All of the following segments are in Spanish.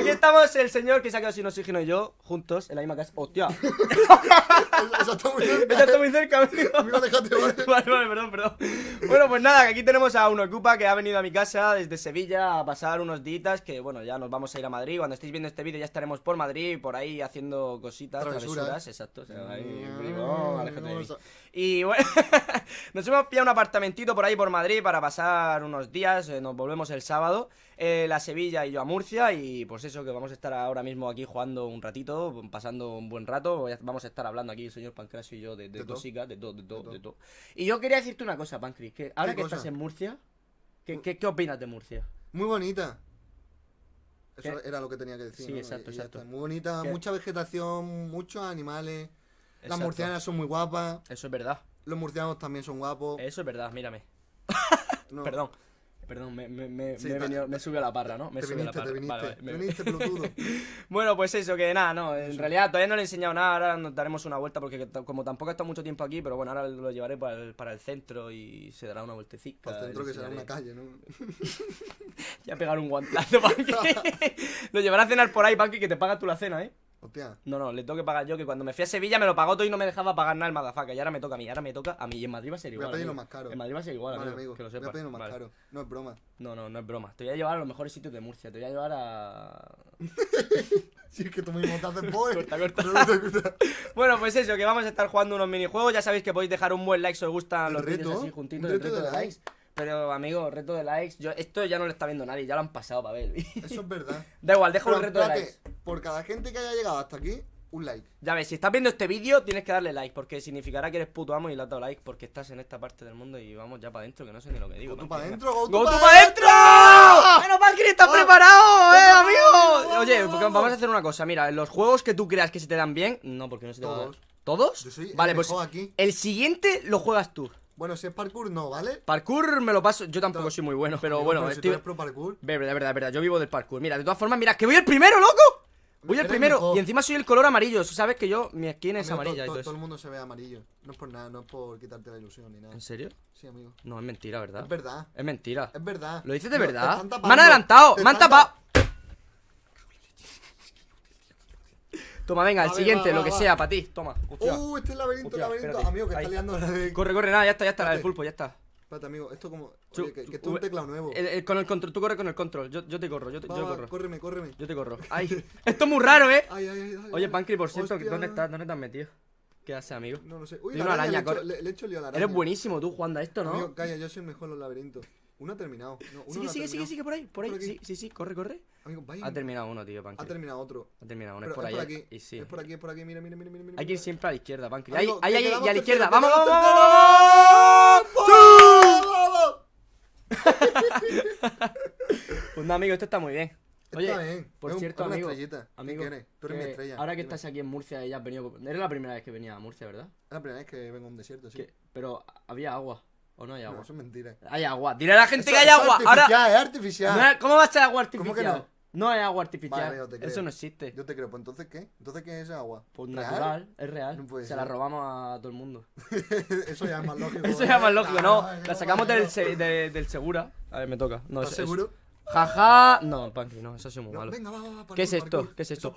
Aquí estamos el señor que se ha quedado sin oxígeno y yo, juntos, en la misma casa. ¡Hostia! Eso está muy cerca. Eso muy cerca, amigo. déjate, vale. Vale, perdón, perdón. Bueno, pues nada, que aquí tenemos a uno, Ocupa que ha venido a mi casa desde Sevilla a pasar unos días que, bueno, ya nos vamos a ir a Madrid. Cuando estéis viendo este vídeo ya estaremos por Madrid, por ahí haciendo cositas, travesuras. exacto. Ah, y bueno, nos hemos pillado un apartamentito por ahí por Madrid para pasar unos días. Eh, nos volvemos el sábado. Eh, la Sevilla y yo a Murcia y pues eso, que vamos a estar ahora mismo aquí jugando un ratito, pasando un buen rato. Vamos a estar hablando aquí el señor Pancrasio y yo de, de, de todo, de todo, Y yo quería decirte una cosa, Pancris, que ahora que estás en Murcia, ¿qué, ¿qué, opinas de Murcia? Muy bonita. Eso era lo que tenía que decir. Sí, exacto, exacto. Muy bonita, mucha vegetación, muchos animales. Las murcianas son muy guapas. Eso es verdad. Los murcianos también son guapos. Eso es verdad, mírame. Perdón perdón, me, me, me, me, me subió a la parra, ¿no? Me te subió viniste, la parra. Te viniste, bueno, pues eso, que nada, no, en realidad todavía no le he enseñado nada, ahora nos daremos una vuelta porque como tampoco he estado mucho tiempo aquí, pero bueno, ahora lo llevaré para el, para el centro y se dará una vueltecita. Para el centro que será una calle, ¿no? ya pegar un guantazo, Panky. lo llevará a cenar por ahí, Panky, que te pagas tú la cena, ¿eh? No, no, le tengo que pagar yo, que cuando me fui a Sevilla me lo pagó todo y no me dejaba pagar nada el madafaca. Y ahora me toca a mí, ahora me toca a mí. Y en Madrid va a ser igual. más caro. En Madrid va a ser igual, Que lo más caro. No es broma. No, no, no es broma. Te voy a llevar a los mejores sitios de Murcia. Te voy a llevar a. si es que tú mismo te haces boy. bueno, pues eso, que vamos a estar jugando unos minijuegos. Ya sabéis que podéis dejar un buen like si os gustan los reto? vídeos así juntitos. ¿Un reto de, pero, amigo, reto de likes. Yo, esto ya no lo está viendo nadie, ya lo han pasado para ver. Eso es verdad. Da igual, deja el reto de likes. Por cada gente que haya llegado hasta aquí, un like. Ya ves, si estás viendo este vídeo, tienes que darle like, porque significará que eres puto amo y le has dado like porque estás en esta parte del mundo y vamos ya para adentro, que no sé ni lo que digo. ¡Go tú para adentro! ¡Go, tú para adentro! ¡Menos mal que estás oh. preparado, eh, amigo! Oye, vamos a hacer una cosa. Mira, los juegos que tú creas que se te dan bien, no, porque no se te dan. ¿Todos? ¿Todos? vale, pues el siguiente lo juegas tú. Bueno, si es parkour, no, ¿vale? Parkour me lo paso. Yo tampoco soy muy bueno, pero bueno. si tú eres pro parkour. Verdad, verdad, verdad. Yo vivo del parkour. Mira, de todas formas, mira, que voy el primero, loco. Voy el primero. Y encima soy el color amarillo. Sabes que yo, mi esquina es amarilla. y todo, el mundo se ve amarillo. No es por nada, no es por quitarte la ilusión ni nada. ¿En serio? Sí, amigo. No, es mentira, ¿verdad? Es verdad. Es mentira. Es verdad. ¿Lo dices de verdad? Me han adelantado. Me han tapado. Toma, venga, el siguiente, lo que sea, para ti. Toma. Uh, este es laberinto, laberinto. Amigo, que está liando Corre, corre, nada, ya está, ya está, el pulpo, ya está. Espérate, amigo, esto como. Oye, que, esto es un teclado nuevo. con el control, tú corres con el control. Yo, te corro, yo te corro. Córreme, córreme. Yo te corro. Ay, esto es muy raro, eh. Oye, Pancri, por cierto, ¿dónde estás? ¿Dónde te has metido? ¿Qué hace, amigo? No lo sé. Uy, la araña, le, hecho lío a la Eres buenísimo tú, a esto, ¿no? Amigo, calla, yo soy mejor en los laberintos. Uno ha terminado. No, uno sigue, sigue, sigue, sigue, por ahí, por ahí. sí, sí, sí, corre, corre. Amigo, vaya. Ha terminado uno, tío, Ha terminado otro. Ha terminado uno, es por, es por Aquí. Es por aquí, es por aquí, mira, mira, mira. mira, Hay que ir siempre a la izquierda, Panky Ahí, ahí, ahí, y a la izquierda. ¡Vamos, vamos, vamos! Pues nada, amigo, esto está muy bien. Oye, está bien. por es cierto, amigo, amigo Tú eres mi estrella. Ahora que estás aquí en Murcia y has venido... Era la primera vez que venía a Murcia, ¿verdad? Es la primera vez que vengo a un desierto, sí. pero había agua. ¿O no hay agua? eso es mentira. Hay agua. Dile a la gente que hay agua. Ahora, es artificial. ¿Cómo va a ser agua artificial? ¿Cómo que no? No hay agua artificial. eso no existe. Yo te creo. Pues entonces, ¿qué? ¿Entonces qué es esa agua? Pues natural, es real. Se la robamos a todo el mundo. eso ya es más lógico. eso ya ¿eh? es más lógico, ah, no. la sacamos del, del Segura. A ver, me toca. No, ¿Estás es, seguro? Jaja. No, Panky, no, eso ha sido muy malo. Venga, va, va, ¿Qué es esto? ¿Qué es esto?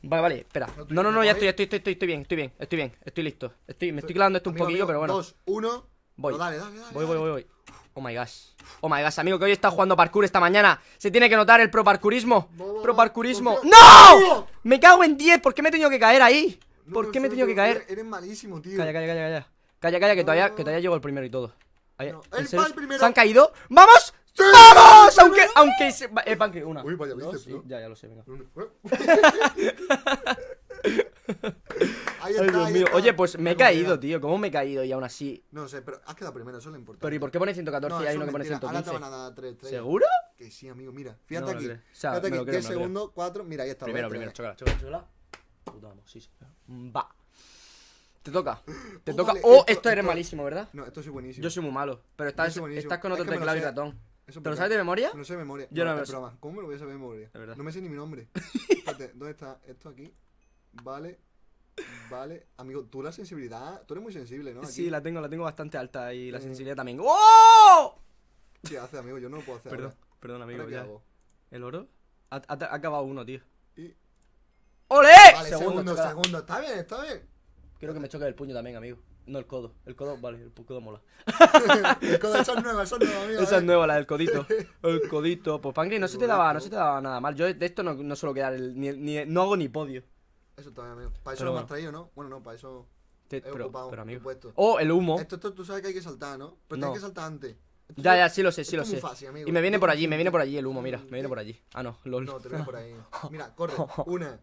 Vale, vale, espera. No, no, no, ya ¿eh? estoy, estoy, estoy, estoy, estoy bien, estoy bien, estoy listo. Estoy, me estoy clavando esto un poquillo, pero bueno. Dos, uno. Voy. dale, dale, dale, voy, voy, voy, voy. Oh my gosh. Oh my gosh, amigo, que hoy está jugando parkour esta mañana. Se tiene que notar el pro parkourismo. pro parkourismo. ¡No! Me cago en 10. ¿Por qué me he tenido que caer ahí? ¿Por qué me he tenido que caer? Eres malísimo, tío. Calla, calla, calla, calla. Calla, calla, que todavía, haya todavía el primero y todo. ¿Se han caído? ¡Vamos! ¡Vamos! aunque, aunque se... Eh, panque, una. Uy, vaya, viste, Ya, ya lo sé, venga. Oye, pues me he caído, tío. ¿Cómo me he caído y aún así? No sé, pero has quedado primero, eso le lo Pero ¿y por qué pone 114 y hay uno que pone 115? ¿Seguro? Que sí, amigo, mira. Fíjate aquí. Fíjate aquí, 10 segundo, 4. Mira, ahí está. Primero, primero, chocala, chocala, chocala. Puta, vamos, sí, sí. Va. Te toca. Te oh, toca. oh, esto, eres malísimo, ¿verdad? No, esto es buenísimo. Yo soy muy malo. Pero estás, estás con otro teclado y ratón. ¿Te lo sabes de memoria? No sé de memoria. Yo no, lo este sé. ¿Cómo me lo voy a saber de memoria? No me sé ni mi nombre. Espérate, ¿dónde está esto aquí? Vale. Vale, amigo, tú la sensibilidad, tú eres muy sensible, ¿no? Sí, la tengo, la tengo bastante alta y la mm. sensibilidad también. ¡Oh! ¿Qué hace, amigo? Yo no lo puedo hacer. Perdón, perdón, amigo. ¿El oro? Ha, acabado uno, tío. ¡Ole! Vale, segundo, segundo, Está bien, está bien. Quiero que me choca el puño también, amigo. No el codo. El codo, vale, el codo mola. el codo, esa es nueva, esa es nueva, amigo. Esa es eh. nueva, la del codito. El codito. Pues Pangri, no se te daba, no se te daba nada mal. Yo de esto no, no suelo quedar no hago ni podio. Eso todavía, amigo. Para eso lo has traído, ¿no? Bueno, no, para eso. Te, he pero, ocupado amigo. Puesto. Oh, el humo. Esto, tú sabes que hay que saltar, ¿no? Pero tienes que saltar antes. ya, ya, sí lo sé, sí lo sé. Y me viene por allí, me viene por allí el humo, mira, me viene por allí. Ah, no, LOL. No, te viene por ahí. Mira, corre. Una,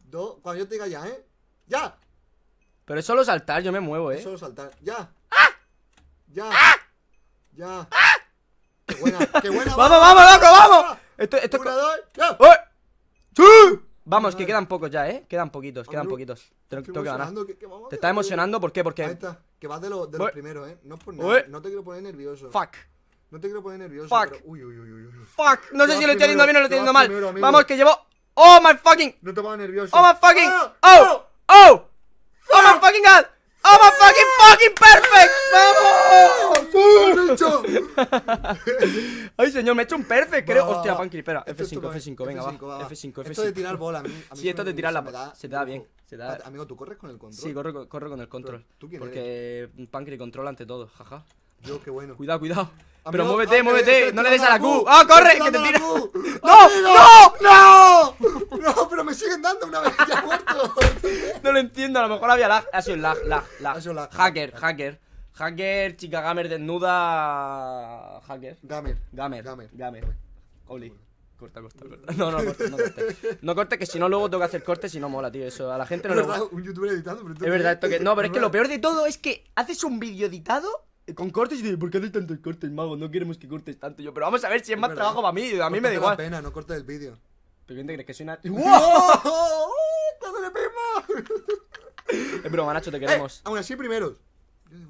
dos, cuando yo te diga ya, ¿eh? ¡Ya! Pero es solo saltar, yo me muevo, ¿eh? Es solo saltar. ¡Ya! ¡Ah! ¡Ya! ¡Ah! ¡Ya! ¡Ah! ¡Qué buena! ¡Qué buena! ¡Vamos, vamos, loco, vamos! Esto, esto... Una, ya. ¡Oh! ¡Sí! Vamos, que quedan pocos ya, ¿eh? Quedan poquitos, quedan poquitos. Te, está emocionando? ¿Por qué? ¿Por Ahí está, que vas de, lo, de los primeros, ¿eh? No es por no te quiero poner nervioso. Fuck. No te quiero poner nervioso, Fuck. Pero... Uy, uy, uy, uy. Fuck. No sé si lo estoy haciendo bien o lo estoy haciendo mal. Vamos, que llevo... ¡Oh, my fucking! No te pongas nervioso. ¡Oh, my fucking! Ah, oh, ah, ¡Oh! ¡Oh, oh my fucking God! ¡Oh, fucking fucking perfect! ¡Vamos! Ay, señor, me he hecho un perfect, creo. Hostia, Pancri, espera. F5, F5, eh, venga, va. venga, F5, va. F5, F5. Esto de tirar bola, a mí. sí, esto de tirar la bola. Se, te da bien. Se da... Amigo, ¿tú corres con el control? Sí, corro, corro con el control. ¿Tú porque eres? controla ante todo, jaja. Yo, qué bueno. Cuidado, cuidado. Pero muévete, muévete, no le des a la Q. ¡Ah, corre! ¡Que te tira! ¡No! ¡No! ¡No! ¡No! Pero me siguen dando una vez ya muerto. no lo entiendo, a lo mejor había lag. Ha sido lag, lag, lag. Ha sido lag. Hacker, hacker. Hacker, chica gamer desnuda. Hacker. Gamer. Gamer. Gamer. Gamer. Oli. Corta, corta, corta. No, no, corta, no No corte, que si no luego tengo que hacer corte Y no mola, tío. Eso a la gente no le gusta. Un youtuber editando, pero Es verdad, esto que. No, pero es que lo peor de todo es que haces un vídeo editado con cortes y de, ¿por qué haces tantos cortes, mago? No queremos que cortes tanto yo. Pero vamos a ver si es, más trabajo para mí. A mí me da igual. pena, no cortes el vídeo. Pero bien te crees que soy una. ¡Wow! es broma, Nacho, te eh, queremos. aún así, primeros.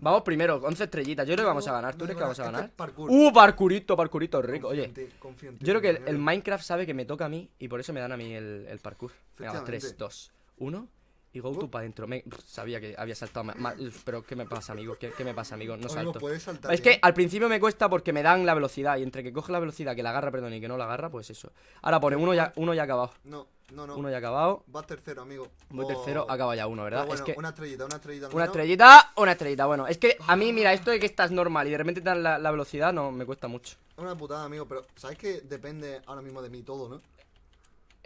Vamos primero, 11 estrellitas. Yo creo que vamos a ganar. ¿Tú crees que vamos a este ganar? Uh, parkourito, parkourito rico. Oye, yo creo que el, Minecraft sabe que me toca a mí y por eso me dan a mí el, el parkour. Venga, 3, 2, 1. Y Go to para adentro. sabía que había saltado mal, Pero ¿qué me pasa, amigo? ¿Qué, me pasa, amigo? No salto. es que ¿eh? al principio me cuesta porque me dan la velocidad. Y entre que coge la velocidad, que la agarra, perdón, y que no la agarra, pues eso. Ahora pone uno ya, uno ya acabado. No, no, no. Uno ya acabado. Vas tercero, amigo. Voy tercero, acaba ya uno, ¿verdad? Una estrellita, una estrellita. Una estrellita, una estrellita. Bueno, es que a mí, mira, esto de que estás normal y de repente te dan la, la velocidad, no, me cuesta mucho. una putada, amigo, pero ¿sabes que depende ahora mismo de mí todo, no?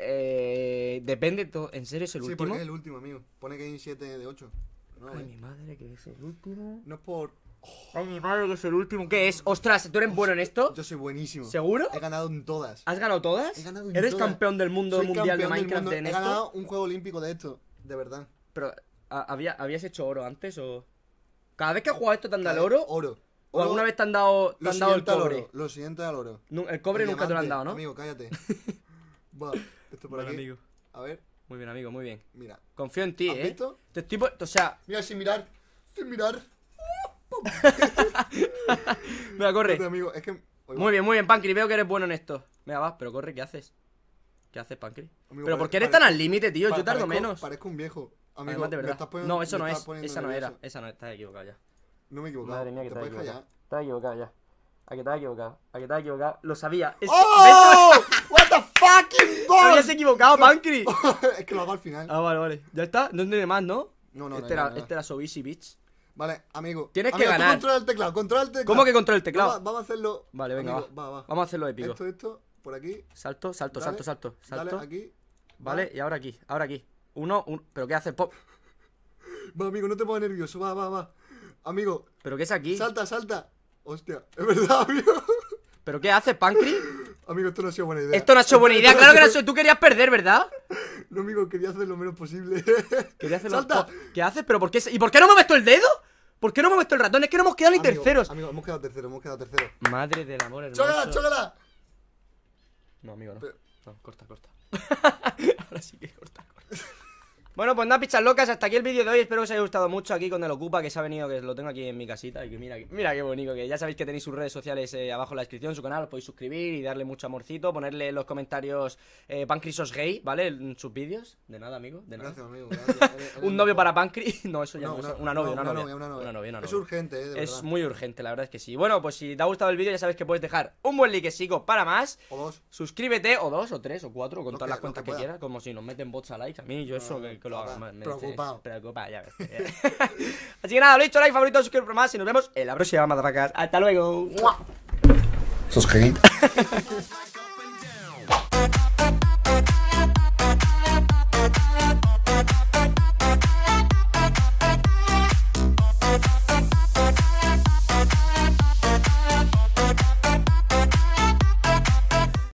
Eh, depende todo. ¿En serio es el último? Sí, porque es el último, amigo. Pone que hay un 7 de 8. Ay, mi madre, que es el último. No es por. Ay, mi madre, que es el último. ¿Qué es? Ostras, ¿tú eres bueno en esto? Yo soy buenísimo. ¿Seguro? He ganado en todas. ¿Has ganado todas? He ganado en ¿Eres campeón del mundo mundial de Minecraft en esto? He ganado un juego olímpico de esto, de verdad. Pero, ¿habías hecho oro antes o.? Cada vez que has jugado esto te han dado el oro. Oro. ¿O alguna vez te han dado, han dado el cobre? Oro, lo siguiente al oro. el cobre nunca te lo han dado, ¿no? Amigo, cállate. bueno. Esto por aquí. A ver. Muy bien, amigo, muy bien. Mira. Confío en ti, ¿eh? Te estoy o sea. Mira, sin mirar. Sin mirar. Mira, corre. Muy bien, muy bien, Pancri. Veo que eres bueno en esto. Mira, va pero corre, ¿qué haces? ¿Qué haces, Pancri? pero ¿por qué eres tan al límite, tío? Yo tardo menos. Parezco un viejo. Amigo, Además, de verdad. no, eso no es. Esa no era. Esa no, estás equivocado ya. No me equivoco Madre mía, que te, equivocado. equivocado ya. A que te has equivocado. A que te has equivocado. Lo sabía. ¡Oh! fucking ball! Habías equivocado, Pancri. es que lo hago al final. Ah, vale, vale. Ya está, no tiene más, ¿no? No, no, este no, era, Este era Sobisi, bitch. Vale, amigo. Tienes que ganar. Controla el teclado, controla el teclado. ¿Cómo que controla el teclado? vamos a hacerlo. Vale, venga, va. Vamos a hacerlo épico. Esto, esto, por aquí. Salto, salto, salto, salto. Salto. aquí. Vale, y ahora aquí, ahora aquí. Uno, uno. ¿Pero qué hace? Pop. Va, amigo, no te pongas nervioso. Va, va, va. Amigo. ¿Pero qué es aquí? Salta, salta. Hostia, es verdad, amigo. ¿Pero qué hace, Pancri? Amigo, esto no ha sido buena idea. Esto no ha sido buena idea, claro que no ha sido. Tú querías perder, ¿verdad? No, amigo, quería hacer lo menos posible. Quería hacer ¡Salta! ¿Qué haces? ¿Pero por qué? ¿Y por qué no me meto el dedo? ¿Por qué no me meto el ratón? Es que no hemos quedado ni terceros. Amigo, hemos quedado terceros, hemos quedado terceros. Madre del amor, hermano. ¡Chócala, chócala! No, amigo, no. No, corta, corta. Ahora sí que corta, corta. Bueno, pues nada, pichas locas, hasta aquí el vídeo de hoy Espero que os haya gustado mucho aquí con el Ocupa Que se ha venido, que lo tengo aquí en mi casita Y que mira, mira qué bonito, que ya sabéis que tenéis sus redes sociales eh, Abajo en la descripción, su canal, podéis suscribir Y darle mucho amorcito, ponerle en los comentarios eh, Pancrisos gay, ¿vale? En mm, sus vídeos De nada, amigo, de nada eh, eh, Un novio para Pancri No, eso ya no, una, novia, una, novia, una, novia, Es urgente, eh, Es muy urgente, la verdad es que sí Bueno, pues si te ha gustado el vídeo ya sabes que puedes dejar un buen like chico para más O dos Suscríbete, o dos, o tres, o cuatro Con todas las cuentas que, quieras Como si nos meten bots a likes A mí, yo eso... Preocupado. Así que nada, lo he dicho, like, favorito, por más y nos vemos en la próxima, madafacas. Hasta luego. suscríbete